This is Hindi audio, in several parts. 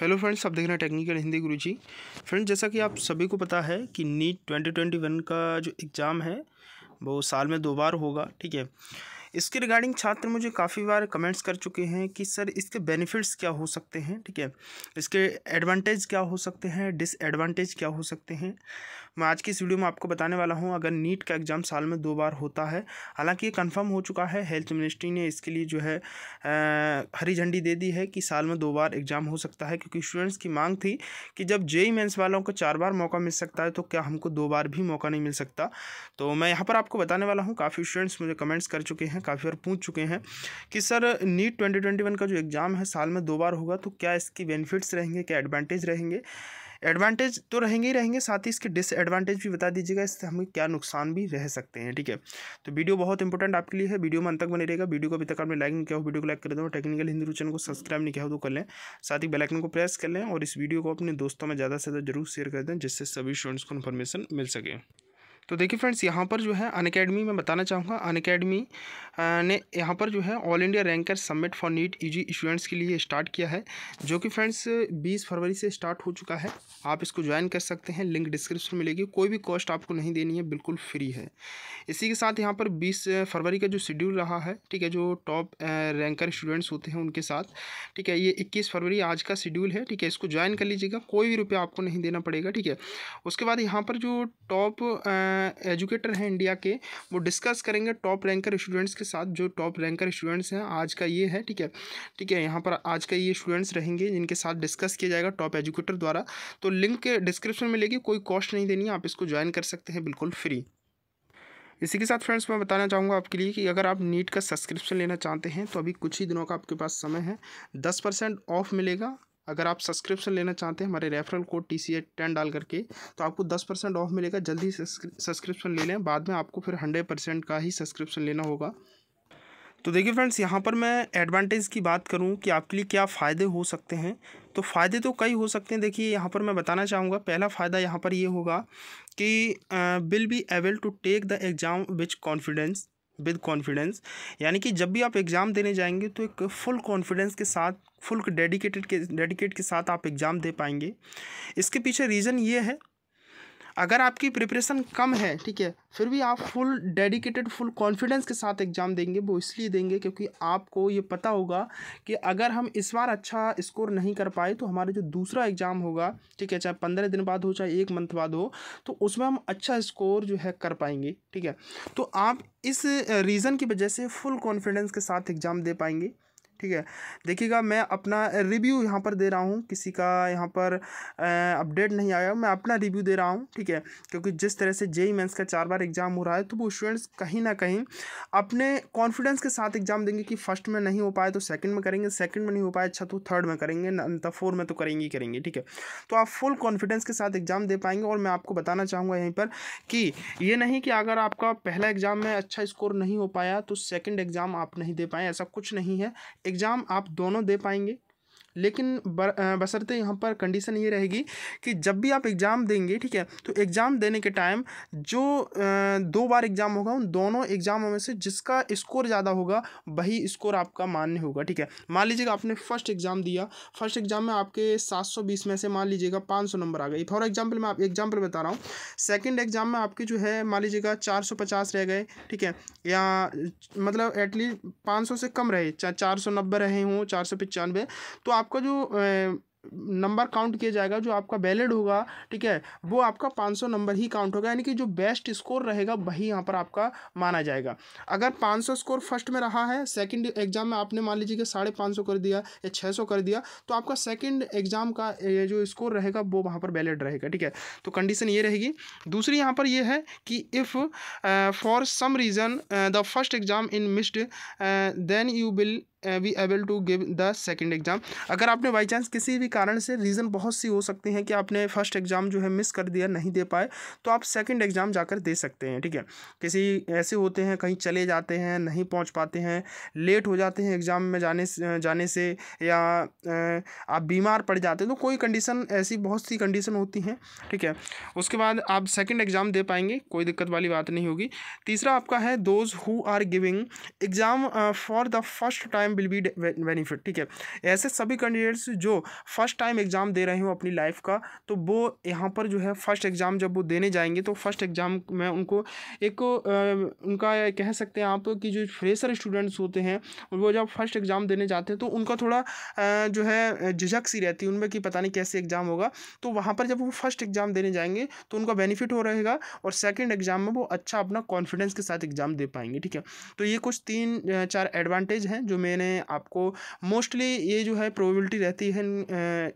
हेलो फ्रेंड्स आप देख रहे हैं टेक्निकल हिंदी गुरु जी फ्रेंड्स जैसा कि आप सभी को पता है कि नीट ट्वेंटी ट्वेंटी वन का जो एग्ज़ाम है वो साल में दो बार होगा ठीक है इसके रिगार्डिंग छात्र मुझे काफ़ी बार कमेंट्स कर चुके हैं कि सर इसके बेनिफिट्स क्या हो सकते हैं ठीक है इसके एडवांटेज क्या हो सकते हैं डिसएडवांटेज क्या हो सकते हैं मैं आज की इस वीडियो में आपको बताने वाला हूँ अगर नीट का एग्ज़ाम साल में दो बार होता है हालांकि ये कन्फर्म हो चुका है हेल्थ मिनिस्ट्री ने इसके लिए जो है आ, हरी झंडी दे दी है कि साल में दो बार एग्ज़ाम हो सकता है क्योंकि स्टूडेंट्स की मांग थी कि जब जेई मेन्स वालों को चार बार मौका मिल सकता है तो क्या हमको दो बार भी मौका नहीं मिल सकता तो मैं यहाँ पर आपको बताने वाला हूँ काफ़ी स्टूडेंट्स मुझे कमेंट्स कर चुके हैं काफ़ी बार पूछ चुके हैं कि sir NEET twenty twenty one का जो एग्ज़ाम है साल में दो बार होगा तो क्या इसकी बेनिफिट्स रहेंगे क्या एडवांटेज रहेंगे एडवांटेज तो रहेंगे ही रहेंगे साथ ही इसके डिसएडवांटेज भी बता दीजिएगा इससे हमें क्या नुकसान भी रह सकते हैं ठीक है तो वीडियो बहुत इंपॉर्टेंट आपके लिए है वीडियो में अंत तक बने रहेगा वीडियो को अभी तक आपने लाइक नहीं किया हो वीडियो को लाइक कर दो टेक्निकल हिंदी चैनल को सब्सक्राइब नहीं किया हो तो कर लें साथ ही बेलाइकन को प्रेस कर लें और इस वीडियो को अपने दोस्तों में ज़्यादा से ज़्यादा जरूर शेयर कर दें जिससे सभी स्टूडेंट्स को इन्फॉर्मेशन मिल सके तो देखिए फ्रेंड्स यहाँ पर जो है अन अकेडमी मैं बताना चाहूँगा अन अकेडमी ने यहाँ पर जो है all India ranker submit for NEET UG students के लिए स्टार्ट किया है जो कि फ्रेंड्स बीस फरवरी से स्टार्ट हो चुका है आप इसको ज्वाइन कर सकते हैं लिंक डिस्क्रिप्शन में मिलेगी कोई भी कॉस्ट आपको नहीं देनी है बिल्कुल फ्री है इसी के साथ यहाँ पर बीस फरवरी का जो शेड्यूल रहा है ठीक है जो टॉप रैंकर स्टूडेंट्स होते हैं उनके साथ ठीक है ये इक्कीस फरवरी आज का शेड्यूल है ठीक है इसको ज्वाइन कर लीजिएगा कोई भी रुपया आपको नहीं देना पड़ेगा ठीक है उसके बाद यहाँ पर जो टॉप एजुकेटर हैं इंडिया के वो डिस्कस करेंगे टॉप रैंकर स्टूडेंट्स के साथ जो टॉप रैंकर स्टूडेंट्स हैं आज का ये है ठीक है ठीक है यहाँ पर आज का ये स्टूडेंट्स रहेंगे जिनके साथ डिस्कस किया जाएगा टॉप एजुकेटर द्वारा तो लिंक डिस्क्रिप्शन में लेगी कोई कॉस्ट नहीं देनी आप इसको ज्वाइन कर सकते हैं बिल्कुल फ्री इसी के साथ फ्रेंड्स मैं बताना चाहूँगा आपके लिए कि अगर आप नीट का सब्सक्रिप्शन लेना चाहते हैं तो अभी कुछ ही दिनों का आपके पास समय है दस परसेंट ऑफ मिलेगा अगर आप सब्सक्रिप्शन लेना चाहते हैं हमारे referral code T C A ten डाल करके तो आपको दस परसेंट ऑफ मिलेगा जल्दी सब्सक्रिप्शन ले लें बाद में आपको फिर हंड्रेड परसेंट का ही सब्सक्रिप्शन लेना होगा तो देखिए फ्रेंड्स यहाँ पर मैं एडवांटेज की बात करूँ कि आपके लिए क्या फ़ायदे हो सकते हैं तो फ़ायदे तो कई हो सकते हैं देखिए यहाँ पर मैं बताना चाहूँगा पहला फ़ायदा यहाँ पर ये यह होगा कि will be able to take the exam which confidence with confidence यानी कि जब भी आप एग्ज़ाम देने जाएंगे तो एक फुल कॉन्फिडेंस के साथ फुल डेडिकेटेड के डेडिकेट के साथ आप एग्ज़ाम दे पाएंगे इसके पीछे रीज़न ये है अगर आपकी प्रिपरेशन कम है ठीक है फिर भी आप फुल डेडिकेटेड फुल कॉन्फिडेंस के साथ एग्ज़ाम देंगे वो इसलिए देंगे क्योंकि आपको ये पता होगा कि अगर हम इस बार अच्छा स्कोर नहीं कर पाए तो हमारे जो दूसरा एग्ज़ाम होगा ठीक है चाहे पंद्रह दिन बाद हो चाहे एक मंथ बाद हो तो उसमें हम अच्छा स्कोर जो है कर पाएंगे ठीक है तो आप इस रीज़न की वजह से फुल कॉन्फिडेंस के साथ एग्ज़ाम दे पाएंगे ठीक है देखिएगा मैं अपना रिव्यू यहाँ पर दे रहा हूँ किसी का यहाँ पर अपडेट नहीं आया मैं अपना रिव्यू दे रहा हूँ ठीक है क्योंकि जिस तरह से जेई मेंस e e का चार बार एग्ज़ाम हो रहा है तो वो स्टूडेंट्स कहीं ना कहीं अपने कॉन्फिडेंस के साथ एग्ज़ाम देंगे कि फर्स्ट में नहीं हो पाए तो सेकेंड में करेंगे सेकेंड में नहीं हो पाए अच्छा तो थर्ड में करेंगे तब तो में तो करेंगे ही करेंगे ठीक है तो आप फुल कॉन्फिडेंस के साथ एग्ज़ाम दे पाएंगे और मैं आपको बताना चाहूँगा यहीं पर कि ये नहीं कि अगर आपका पहला एग्ज़ाम में अच्छा स्कोर नहीं हो पाया तो सेकेंड एग्ज़ाम आप नहीं दे पाए ऐसा कुछ नहीं है एग्ज़ाम आप दोनों दे पाएंगे लेकिन बसरते यहाँ पर कंडीशन ये रहेगी कि जब भी आप एग्ज़ाम देंगे ठीक है तो एग्ज़ाम देने के टाइम जो दो बार एग्ज़ाम होगा उन दोनों एग्ज़ामों में से जिसका स्कोर ज़्यादा होगा वही स्कोर आपका मान्य होगा ठीक है मान लीजिएगा आपने फर्स्ट एग्ज़ाम दिया फर्स्ट एग्ज़ाम में आपके सात सौ बीस में से मान लीजिएगा पाँच सौ नंबर आ गए फॉर एग्जाम्पल मैं आप एग्जाम्पल बता रहा हूँ सेकेंड एग्ज़ाम में आपके जो है मान लीजिएगा चार सौ पचास रह गए ठीक है या मतलब एटलीस्ट पाँच सौ से कम रहे चार सौ नब्बे रहे हों चार सौ पचानवे तो आप आपका जो नंबर काउंट किया जाएगा जो आपका बैलेड होगा ठीक है वो आपका 500 नंबर ही काउंट होगा यानी कि जो बेस्ट स्कोर रहेगा वही यहाँ पर आपका माना जाएगा अगर 500 स्कोर फर्स्ट में रहा है सेकंड एग्जाम में आपने मान लीजिए कि साढ़े पाँच कर दिया या छः कर दिया तो आपका सेकंड एग्जाम का जो स्कोर रहेगा वो वहाँ पर बैलेड रहेगा ठीक है तो कंडीशन ये रहेगी दूसरी यहाँ पर यह है कि if for some reason the first exam in missed then you will be able to give the second exam अगर आपने बाई चांस किसी भी कारण से रीज़न बहुत सी हो सकती हैं कि आपने फर्स्ट एग्ज़ाम जो है मिस कर दिया नहीं दे पाए तो आप सेकेंड एग्ज़ाम जाकर दे सकते हैं ठीक है किसी ऐसे होते हैं कहीं चले जाते हैं नहीं पहुँच पाते हैं लेट हो जाते हैं एग्ज़ाम में जाने जाने से या uh, आप बीमार पड़ जाते हैं तो कोई कंडीशन ऐसी बहुत सी कंडीशन होती हैं ठीक है उसके बाद आप सेकेंड एग्ज़ाम दे पाएंगे कोई दिक्कत वाली बात नहीं होगी तीसरा आपका है those who are giving exam for the first time time will be benefit ठीक है ऐसे सभी कैंडिडेट्स जो फर्स्ट टाइम एग्ज़ाम दे रहे हो अपनी लाइफ का तो वो यहाँ पर जो है फर्स्ट एग्ज़ाम जब वो देने जाएंगे तो फर्स्ट एग्ज़ाम में उनको एक उनका कह सकते हैं आप कि जो फ्रेशर स्टूडेंट्स होते हैं वो जब फर्स्ट एग्ज़ाम देने जाते हैं तो उनका थोड़ा जो है झिझक सी रहती है उनमें कि पता नहीं कैसे एग्ज़ाम होगा तो वहाँ पर जब वो फर्स्ट एग्ज़ाम देने जाएंगे तो उनका बेनिफिट हो रहेगा और सेकेंड एग्ज़ाम में वो अच्छा अपना कॉन्फिडेंस के साथ एग्ज़ाम दे पाएंगे ठीक है तो ये कुछ तीन चार एडवांटेज हैं जो मैंने मैंने आपको मोस्टली ये जो है प्रोबेबिलिटी रहती है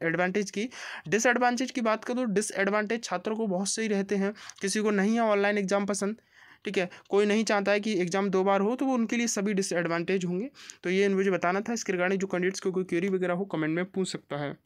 एडवांटेज की डिसएडवांटेज की बात करूँ डिसएडवांटेज छात्रों को बहुत से ही रहते हैं किसी को नहीं है ऑनलाइन एग्जाम पसंद ठीक है कोई नहीं चाहता है कि एग्जाम दो बार हो तो वो उनके लिए सभी डिसएडवांटेज होंगे तो ये मुझे बताना था इसके रिगार्डिंग जो कैंडिडेट्स को कोई क्वेरी वगैरह हो कमेंट में पूछ सकता है